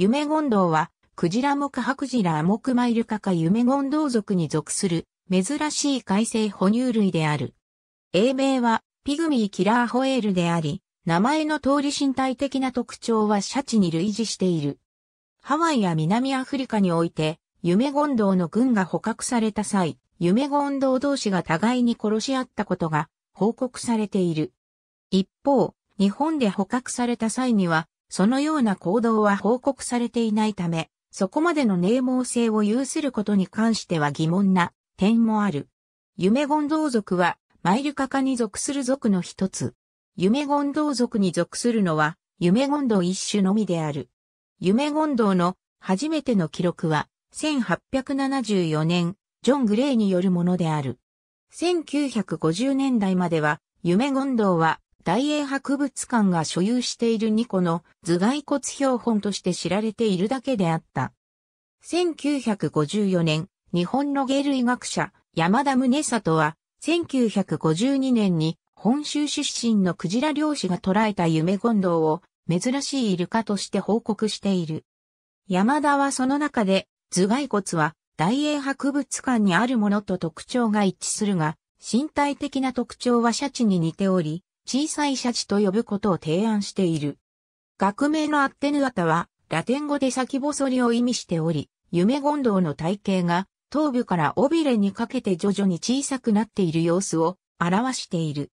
夢ド堂は、クジラ目クジラ目マイルカカ夢ド堂族に属する、珍しい海生哺乳類である。英名は、ピグミーキラーホエールであり、名前の通り身体的な特徴はシャチに類似している。ハワイや南アフリカにおいて、夢ド堂の軍が捕獲された際、夢ド堂同士が互いに殺し合ったことが報告されている。一方、日本で捕獲された際には、そのような行動は報告されていないため、そこまでの名猛性を有することに関しては疑問な点もある。夢ドウ族は、マイルカカに属する族の一つ。夢ドウ族に属するのは、夢ド道一種のみである。夢ド道の初めての記録は、1874年、ジョン・グレイによるものである。1950年代までは、夢ド道は大英博物館が所有している2個の頭蓋骨標本として知られているだけであった。1954年、日本の芸類学者、山田宗里は、1952年に本州出身のクジラ漁師が捉えた夢権ウを珍しいイルカとして報告している。山田はその中で頭蓋骨は大英博物館にあるものと特徴が一致するが、身体的な特徴はシャチに似ており、小さいシャチと呼ぶことを提案している。学名のアッテヌアタは、ラテン語で先細りを意味しており、夢ゴンドウの体型が、頭部から尾びれにかけて徐々に小さくなっている様子を表している。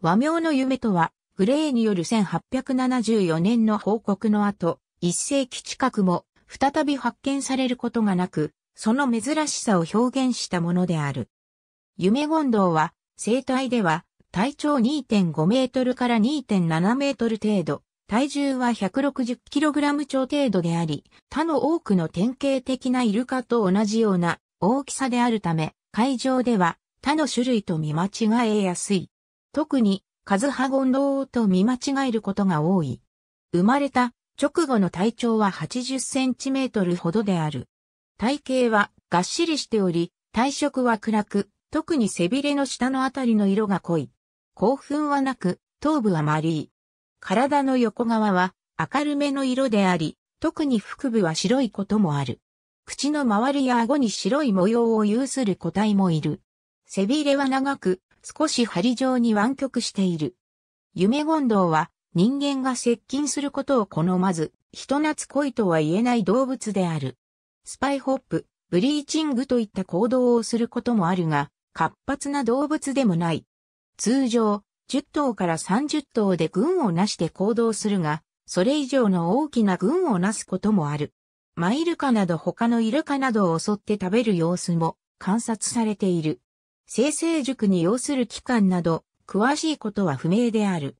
和名の夢とは、グレーによる1874年の報告の後、一世紀近くも再び発見されることがなく、その珍しさを表現したものである。夢ゴンドウは、生態では体長2.5メートルから2.7メートル程度、体重は1 6 0ラム超程度であり、他の多くの典型的なイルカと同じような大きさであるため、海上では他の種類と見間違えやすい。特に、カズハゴンドウと見間違えることが多い。生まれた直後の体長は8 0トルほどである。体型はがっしりしており、体色は暗く、特に背びれの下のあたりの色が濃い。興奮はなく、頭部は丸い。体の横側は明るめの色であり、特に腹部は白いこともある。口の周りや顎に白い模様を有する個体もいる。背びれは長く、少し針状に湾曲している。夢ゴンドウは人間が接近することを好まず、人懐こいとは言えない動物である。スパイホップ、ブリーチングといった行動をすることもあるが、活発な動物でもない。通常、10頭から30頭で群をなして行動するが、それ以上の大きな群をなすこともある。マイルカなど他のイルカなどを襲って食べる様子も観察されている。生成塾に要する期間など、詳しいことは不明である。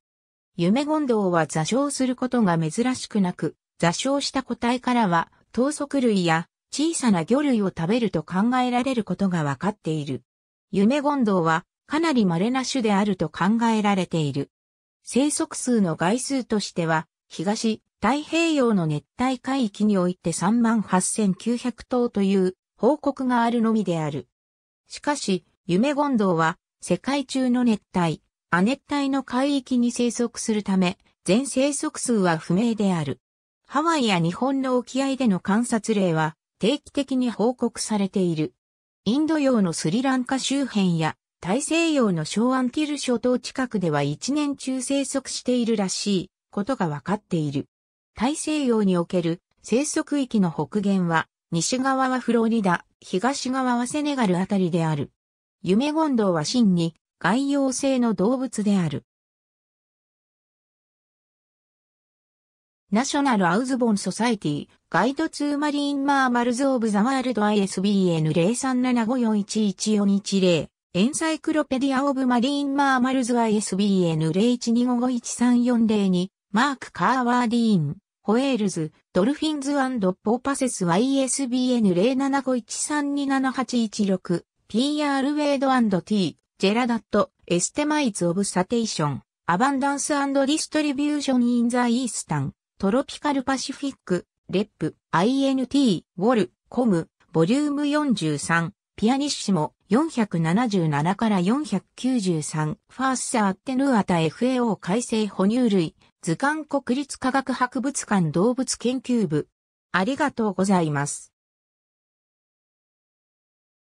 夢ゴンドウは座礁することが珍しくなく、座礁した個体からは、等速類や小さな魚類を食べると考えられることがわかっている。夢ゴンドウはかなり稀な種であると考えられている。生息数の概数としては、東、太平洋の熱帯海域において38,900頭という報告があるのみである。しかし、夢ゴンドウは世界中の熱帯、亜熱帯の海域に生息するため、全生息数は不明である。ハワイや日本の沖合での観察例は定期的に報告されている。インド洋のスリランカ周辺や大西洋の小アンティル諸島近くでは一年中生息しているらしいことが分かっている。大西洋における生息域の北限は、西側はフロリダ、東側はセネガルあたりである。ユメゴンドウは真に外洋性の動物である。ナショナルアウズボンソサイティ、ガイドツーマリンマーマルズオブザワールド ISBN 03754114110エンサイクロペディア・オブ・マリーン・マーマルズ ISBN 0125513402マーク・カーワーディーン、ホエールズ、ドルフィンズポーパセス ISBN 0751327816 PR ウェイドティー、ジェラダット、エステマイズ・オブ・サテーション、アバンダンス・ディストリビューション・イン・ザ・イースタン、トロピカル・パシフィック、レップ、INT、ウォル、コム、ボリューム43、ピアニッシモ、477から493、ファースアーテヌアタ FAO 改正哺乳類、図鑑国立科学博物館動物研究部。ありがとうございます。